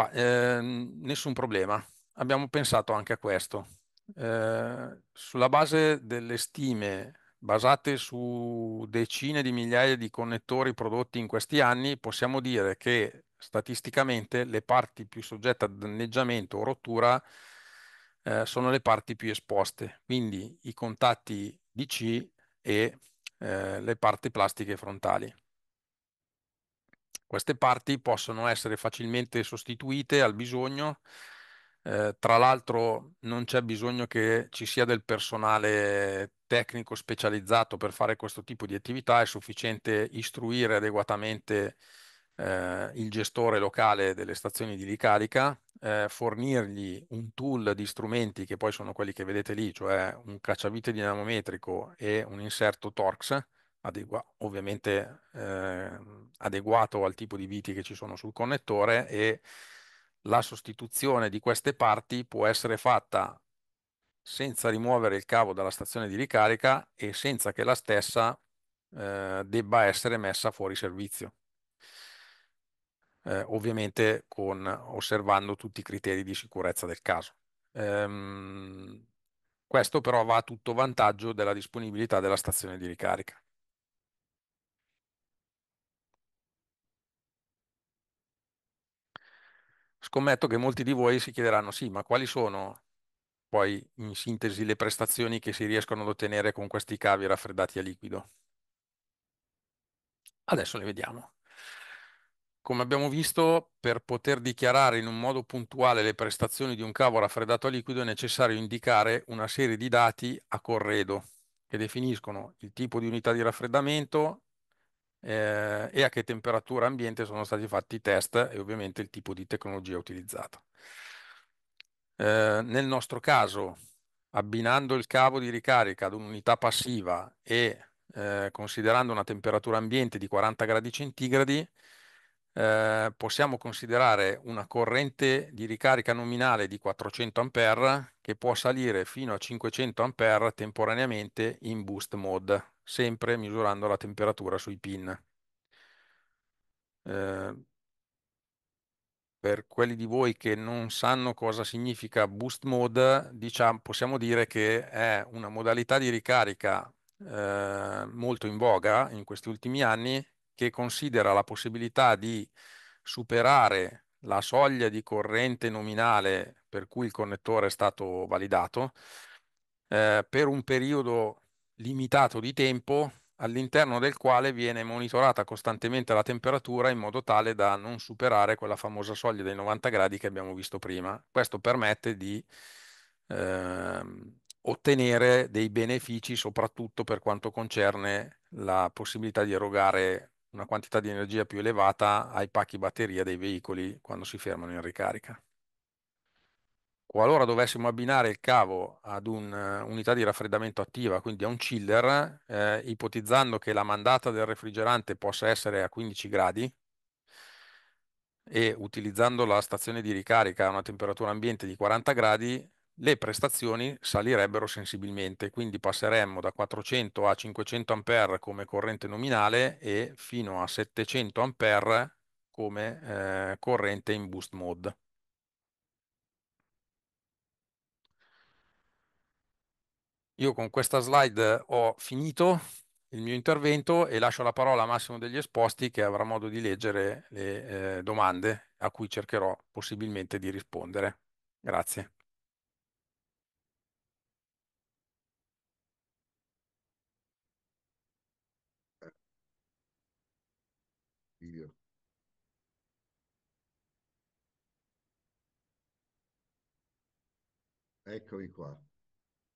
Ma, eh, nessun problema, abbiamo pensato anche a questo. Eh, sulla base delle stime basate su decine di migliaia di connettori prodotti in questi anni, possiamo dire che statisticamente le parti più soggette a danneggiamento o rottura eh, sono le parti più esposte, quindi i contatti DC e eh, le parti plastiche frontali. Queste parti possono essere facilmente sostituite al bisogno. Eh, tra l'altro non c'è bisogno che ci sia del personale tecnico specializzato per fare questo tipo di attività, è sufficiente istruire adeguatamente eh, il gestore locale delle stazioni di ricarica, eh, fornirgli un tool di strumenti che poi sono quelli che vedete lì, cioè un cacciavite dinamometrico e un inserto Torx, adegua ovviamente eh, adeguato al tipo di viti che ci sono sul connettore e la sostituzione di queste parti può essere fatta senza rimuovere il cavo dalla stazione di ricarica e senza che la stessa eh, debba essere messa fuori servizio. Eh, ovviamente con, osservando tutti i criteri di sicurezza del caso. Ehm, questo però va a tutto vantaggio della disponibilità della stazione di ricarica. Scommetto che molti di voi si chiederanno, sì, ma quali sono poi in sintesi le prestazioni che si riescono ad ottenere con questi cavi raffreddati a liquido? Adesso le vediamo. Come abbiamo visto, per poter dichiarare in un modo puntuale le prestazioni di un cavo raffreddato a liquido è necessario indicare una serie di dati a corredo che definiscono il tipo di unità di raffreddamento, eh, e a che temperatura ambiente sono stati fatti i test e ovviamente il tipo di tecnologia utilizzata. Eh, nel nostro caso, abbinando il cavo di ricarica ad un'unità passiva e eh, considerando una temperatura ambiente di 40 gradi centigradi, Ehm, possiamo considerare una corrente di ricarica nominale di 400 A che può salire fino a 500 A temporaneamente in boost mode, sempre misurando la temperatura sui pin. Eh, per quelli di voi che non sanno cosa significa boost mode, diciamo, possiamo dire che è una modalità di ricarica eh, molto in voga in questi ultimi anni che considera la possibilità di superare la soglia di corrente nominale per cui il connettore è stato validato eh, per un periodo limitato di tempo all'interno del quale viene monitorata costantemente la temperatura in modo tale da non superare quella famosa soglia dei 90 gradi che abbiamo visto prima. Questo permette di eh, ottenere dei benefici soprattutto per quanto concerne la possibilità di erogare una quantità di energia più elevata ai pacchi batteria dei veicoli quando si fermano in ricarica. Qualora dovessimo abbinare il cavo ad un'unità eh, di raffreddamento attiva, quindi a un chiller, eh, ipotizzando che la mandata del refrigerante possa essere a 15 gradi e utilizzando la stazione di ricarica a una temperatura ambiente di 40 gradi, le prestazioni salirebbero sensibilmente, quindi passeremmo da 400 a 500 A come corrente nominale e fino a 700 A come eh, corrente in boost mode. Io con questa slide ho finito il mio intervento e lascio la parola a Massimo degli Esposti che avrà modo di leggere le eh, domande a cui cercherò possibilmente di rispondere. Grazie. video Eccomi qua.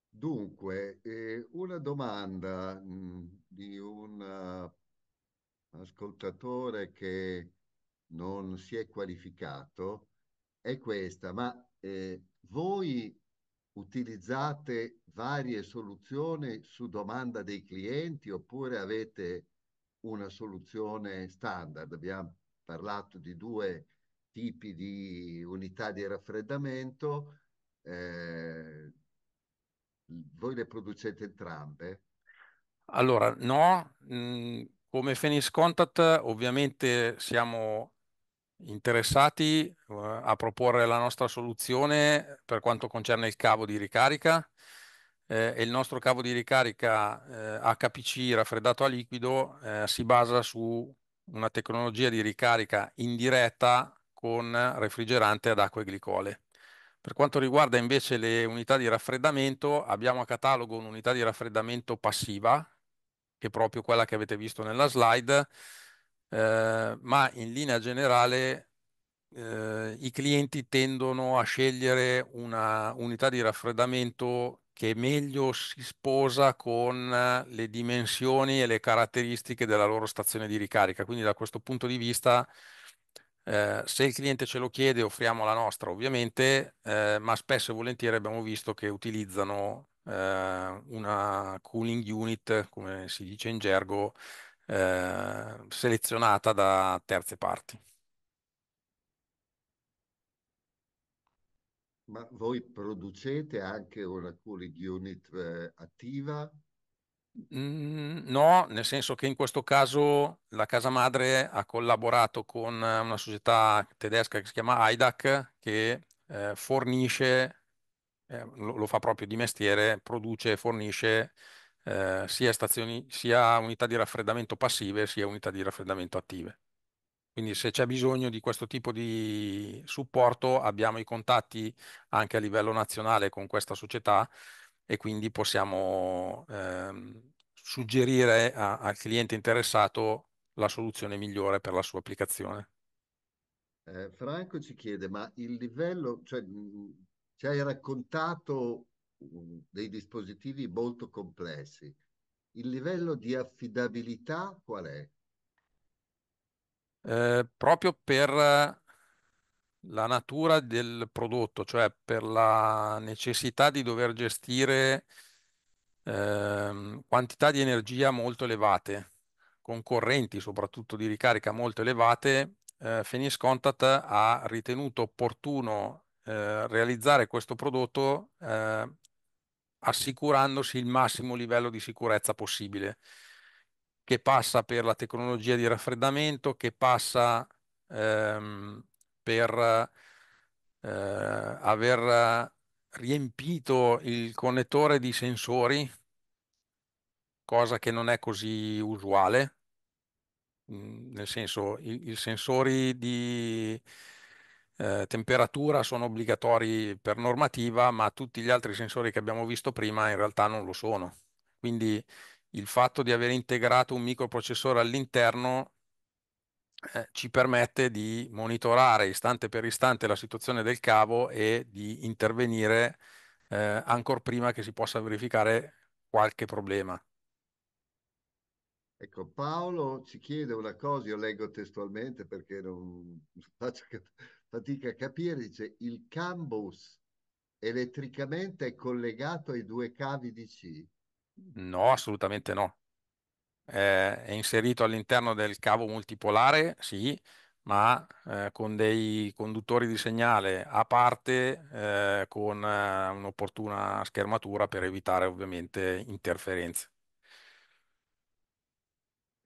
Dunque, eh, una domanda mh, mm, di un uh, ascoltatore che non si è qualificato è questa, ma eh, voi utilizzate varie soluzioni su domanda dei clienti oppure avete una soluzione standard. Abbiamo parlato di due tipi di unità di raffreddamento. Eh, voi le producete entrambe? Allora, no, mm, come Phoenix Contact ovviamente siamo interessati eh, a proporre la nostra soluzione per quanto concerne il cavo di ricarica eh, e il nostro cavo di ricarica eh, HPC raffreddato a liquido eh, si basa su una tecnologia di ricarica indiretta con refrigerante ad acqua e glicole. Per quanto riguarda invece le unità di raffreddamento, abbiamo a catalogo un'unità di raffreddamento passiva, che è proprio quella che avete visto nella slide, eh, ma in linea generale eh, i clienti tendono a scegliere una unità di raffreddamento che meglio si sposa con eh, le dimensioni e le caratteristiche della loro stazione di ricarica. Quindi da questo punto di vista, eh, se il cliente ce lo chiede, offriamo la nostra ovviamente, eh, ma spesso e volentieri abbiamo visto che utilizzano eh, una cooling unit, come si dice in gergo, eh, selezionata da terze parti. Ma voi producete anche una cooling unit eh, attiva? Mm, no, nel senso che in questo caso la casa madre ha collaborato con eh, una società tedesca che si chiama AIDAC che eh, fornisce, eh, lo, lo, fa proprio di mestiere, produce e fornisce eh, sia, stazioni, sia unità di raffreddamento passive sia unità di raffreddamento attive. Quindi se c'è bisogno di questo tipo di supporto abbiamo i contatti anche a livello nazionale con questa società e quindi possiamo ehm, suggerire a, al cliente interessato la soluzione migliore per la sua applicazione. Eh, Franco ci chiede, ma il livello, cioè, mh, mm, ci hai raccontato mh, mm, dei dispositivi molto complessi, il livello di affidabilità qual è? Eh, proprio per eh, la natura del prodotto, cioè per la necessità di dover gestire eh, quantità di energia molto elevate, con correnti soprattutto di ricarica molto elevate, eh, Phoenix Contact ha ritenuto opportuno eh, realizzare questo prodotto eh, assicurandosi il massimo livello di sicurezza possibile che passa per la tecnologia di raffreddamento, che passa ehm, per eh, aver riempito il connettore di sensori, cosa che non è così usuale, mm, nel senso i, i sensori di eh, temperatura sono obbligatori per normativa, ma tutti gli altri sensori che abbiamo visto prima in realtà non lo sono. Quindi il fatto di aver integrato un microprocessore all'interno eh, ci permette di monitorare istante per istante la situazione del cavo e di intervenire eh, ancora prima che si possa verificare qualche problema. Ecco, Paolo ci chiede una cosa, io leggo testualmente perché non faccio fatica a capire, dice il cambus elettricamente è collegato ai due cavi di C No, assolutamente no. Eh, è inserito all'interno del cavo multipolare, sì, ma eh, con dei conduttori di segnale a parte, eh, con eh, un'opportuna schermatura per evitare ovviamente interferenze.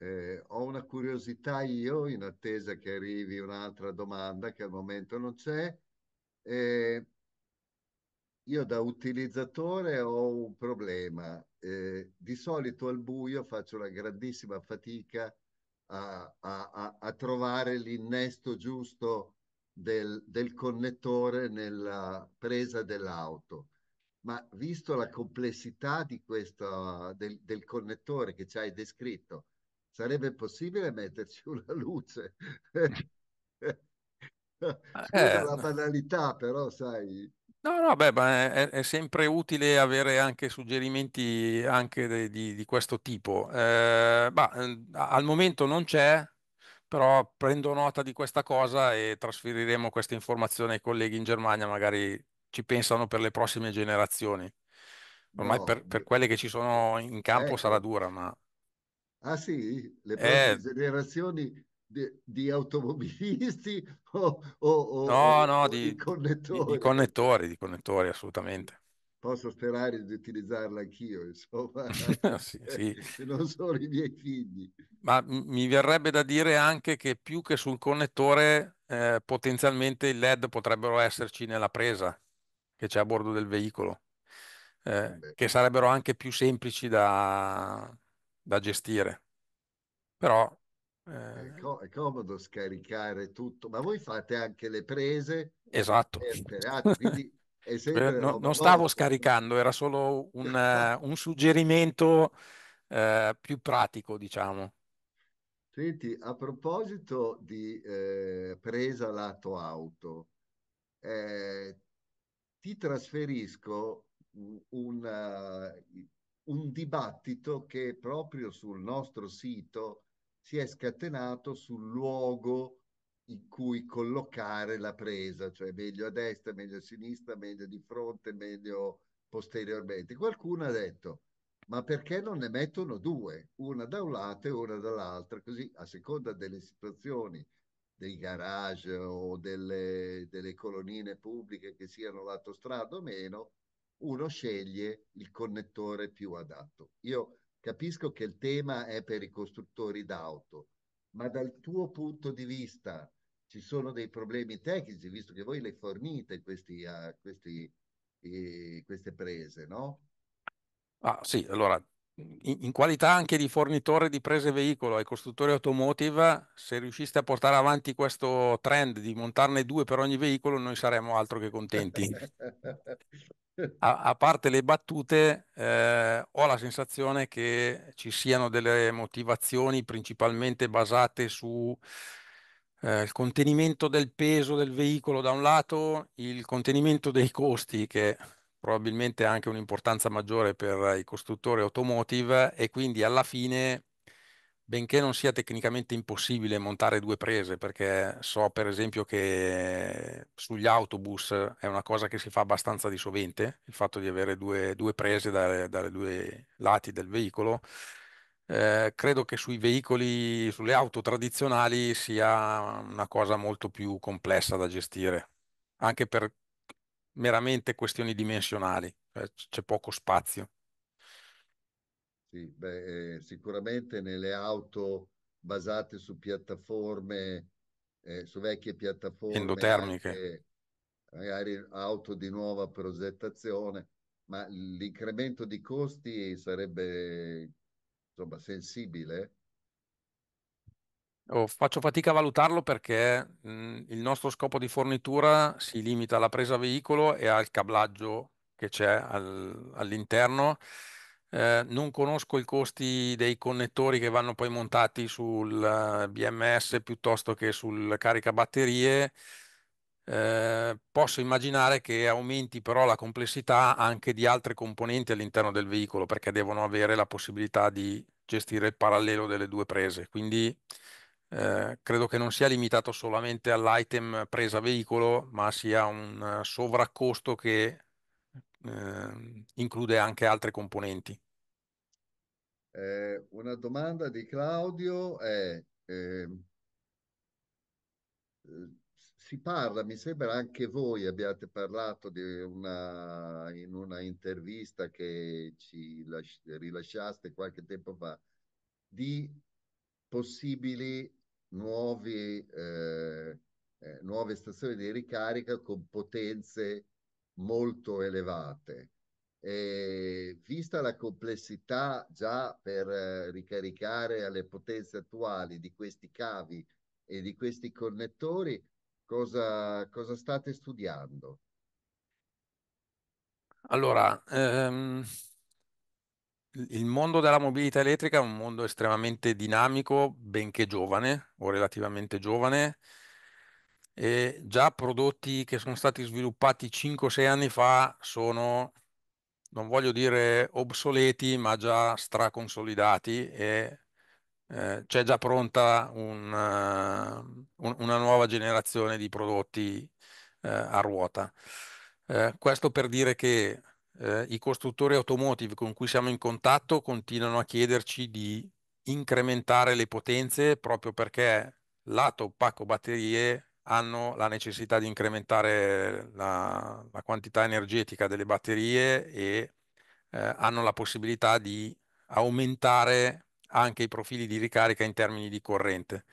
Eh, ho una curiosità io, in attesa che arrivi un'altra domanda che al momento non c'è. Eh, io da utilizzatore ho un problema. Eh, di solito al buio faccio una grandissima fatica a, a, a trovare l'innesto giusto del, del, connettore nella presa dell'auto. Ma visto la complessità di questo, del, del connettore che ci hai descritto, sarebbe possibile metterci una luce? Eh, Scusa eh, la banalità, però sai. No, no, beh, ma è, è sempre utile avere anche suggerimenti anche de- di, di questo tipo. Eh, bah, ehm, al momento non c'è, però prendo nota di questa cosa e trasferiremo questa informazione ai colleghi in Germania, magari ci pensano per le prossime generazioni. Ormai No, per, per quelle che ci sono in campo sarà ecco. dura, ma... Ah sì, le eh, prossime eh, generazioni di, di automobilisti o, o, o no, no, di, di, connettori. Di, connettori, di connettori, assolutamente. Posso sperare di utilizzarla anch'io, insomma, sì, sì. se non sono i miei figli. Ma mi verrebbe da dire anche che più che sul connettore, eh, potenzialmente i LED potrebbero esserci nella presa che c'è a bordo del veicolo, eh, che sarebbero anche più semplici da, da gestire. Però eh, è, co- è, comodo scaricare tutto, ma voi fate anche le prese. Esatto. Sperate, quindi è sempre eh, no, non stavo scaricando, era solo un, un suggerimento eh, più pratico, diciamo. Senti, a proposito di eh, presa lato auto, eh, ti trasferisco un, eh, un dibattito che proprio sul nostro sito si è scatenato sul luogo in cui collocare la presa, cioè meglio a destra, meglio a sinistra, meglio di fronte, meglio posteriormente. Qualcuno ha detto, ma perché non ne mettono due, una da un lato e una dall'altra, così a seconda delle situazioni dei garage o delle, delle colonnine pubbliche che siano lato strada o meno, uno sceglie il connettore più adatto. Io Capisco che il tema è per i costruttori d'auto, ma dal tuo punto di vista ci sono dei problemi tecnici, visto che voi le fornite questi, uh, questi, uh, queste prese, no? Ah, sì, allora, in, in, qualità anche di fornitore di prese veicolo ai costruttori automotive, se riusciste a portare avanti questo trend di montarne due per ogni veicolo, noi saremmo altro che contenti. a, parte le battute, eh, ho la sensazione che ci siano delle motivazioni principalmente basate su eh, il contenimento del peso del veicolo da un lato, il contenimento dei costi che probabilmente ha anche un'importanza maggiore per i costruttori automotive e quindi alla fine benché non sia tecnicamente impossibile montare due prese, perché so per esempio che sugli autobus è una cosa che si fa abbastanza di sovente, il fatto di avere due, due prese dalle, da due lati del veicolo, eh, credo che sui veicoli, sulle auto tradizionali sia una cosa molto più complessa da gestire, anche per meramente questioni dimensionali, cioè c'è poco spazio. Sì, beh, eh, sicuramente nelle auto basate su piattaforme, eh, su vecchie piattaforme endotermiche, magari auto di nuova progettazione, ma l'incremento di costi sarebbe insomma sensibile. Oh, faccio fatica a valutarlo perché mh, il nostro scopo di fornitura si limita alla presa veicolo e al cablaggio che c'è al, all'interno Ehm, non conosco i costi dei connettori che vanno poi montati sul BMS piuttosto che sul caricabatterie. Ehm, posso immaginare che aumenti però la complessità anche di altre componenti all'interno del veicolo perché devono avere la possibilità di gestire il parallelo delle due prese. Quindi eh, credo che non sia limitato solamente all'item presa veicolo, ma sia un sovraccosto che eh, include anche altre componenti. Eh, una domanda di Claudio è, ehm, eh, si parla, mi sembra anche voi abbiate parlato di una, in una intervista che ci las- rilasciaste qualche tempo fa, di possibili nuovi, eh, eh nuove stazioni di ricarica con potenze molto elevate. E vista la complessità già per eh, ricaricare alle potenze attuali di questi cavi e di questi connettori, cosa, cosa state studiando? Allora, ehm, il mondo della mobilità elettrica è un mondo estremamente dinamico, benché giovane o relativamente giovane, e già prodotti che sono stati sviluppati 5-6 anni fa sono, non voglio dire obsoleti, ma già straconsolidati e eh, c'è già pronta un, eh, un, una nuova generazione di prodotti uh, a ruota. Uh, questo per dire che i costruttori automotive con cui siamo in contatto continuano a chiederci di incrementare le potenze proprio perché lato pacco batterie hanno la necessità di incrementare la, la quantità energetica delle batterie e eh, hanno la possibilità di aumentare anche i profili di ricarica in termini di corrente.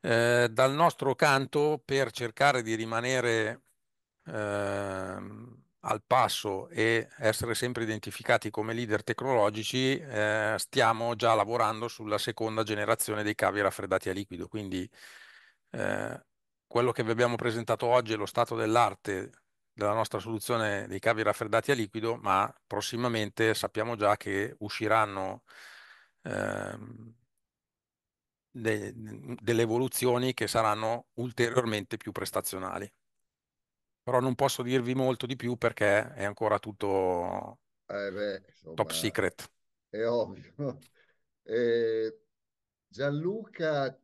Eh, dal nostro canto, per cercare di rimanere eh, al passo e essere sempre identificati come leader tecnologici, eh, stiamo già lavorando sulla seconda generazione dei cavi raffreddati a liquido, quindi eh, quello che vi abbiamo presentato oggi è lo stato dell'arte della nostra soluzione dei cavi raffreddati a liquido, ma prossimamente sappiamo già che usciranno eh, de delle evoluzioni che saranno ulteriormente più prestazionali. Però non posso dirvi molto di più perché è ancora tutto eh beh, insomma, top secret. È ovvio. Eh, Gianluca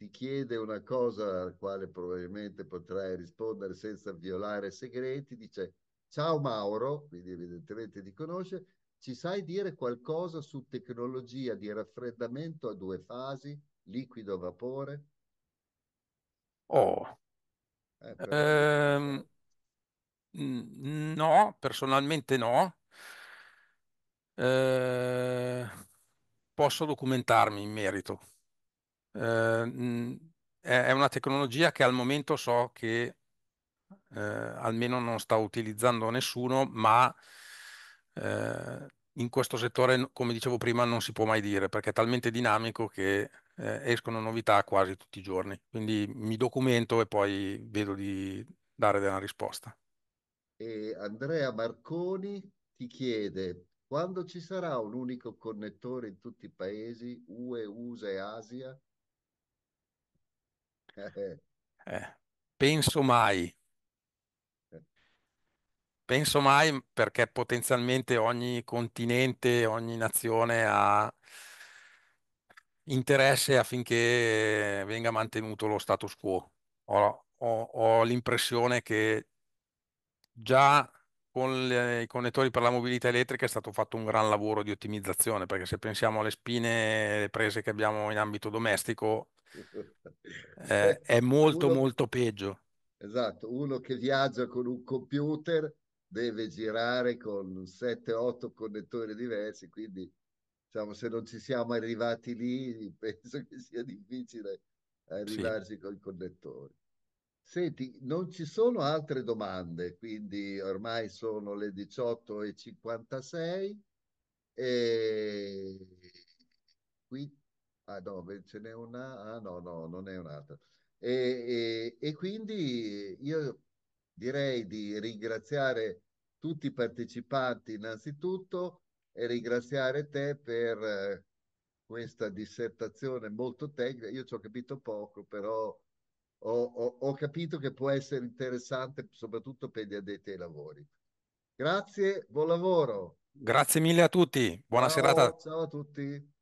ti chiede una cosa alla quale probabilmente potrai rispondere senza violare segreti, dice ciao Mauro, quindi evidentemente ti conosce, ci sai dire qualcosa su tecnologia di raffreddamento a due fasi, liquido vapore? Oh, eh, ehm, no, personalmente no. Eh, posso documentarmi in merito eh, è una tecnologia che al momento so che eh, almeno non sta utilizzando nessuno, ma eh, in questo settore, come dicevo prima, non si può mai dire perché è talmente dinamico che eh, escono novità quasi tutti i giorni. Quindi mi documento e poi vedo di dare una risposta. E Andrea Marconi ti chiede quando ci sarà un unico connettore in tutti i paesi UE, USA e Asia eh, penso mai. Penso mai perché potenzialmente ogni continente, ogni nazione ha interesse affinché venga mantenuto lo status quo. Ho, ho, ho l'impressione che già con le, i connettori per la mobilità elettrica è stato fatto un gran lavoro di ottimizzazione, perché se pensiamo alle spine prese che abbiamo in ambito domestico, eh, eh, è molto uno, molto peggio. Esatto, uno che viaggia con un computer deve girare con 7-8 connettori diversi, quindi diciamo, se non ci siamo arrivati lì penso che sia difficile arrivarci sì. con i connettori. Senti, non ci sono altre domande, quindi ormai sono le 18.56 e qui Ah no, ce n'è una? Ah no, no, non è un'altra. E, e, e quindi io direi di ringraziare tutti i partecipanti innanzitutto e ringraziare te per eh, questa dissertazione molto tecnica. Io ci ho capito poco, però ho, ho, ho, capito che può essere interessante soprattutto per gli addetti ai lavori. Grazie, buon lavoro. Grazie mille a tutti, buona ciao, serata. Ciao a tutti.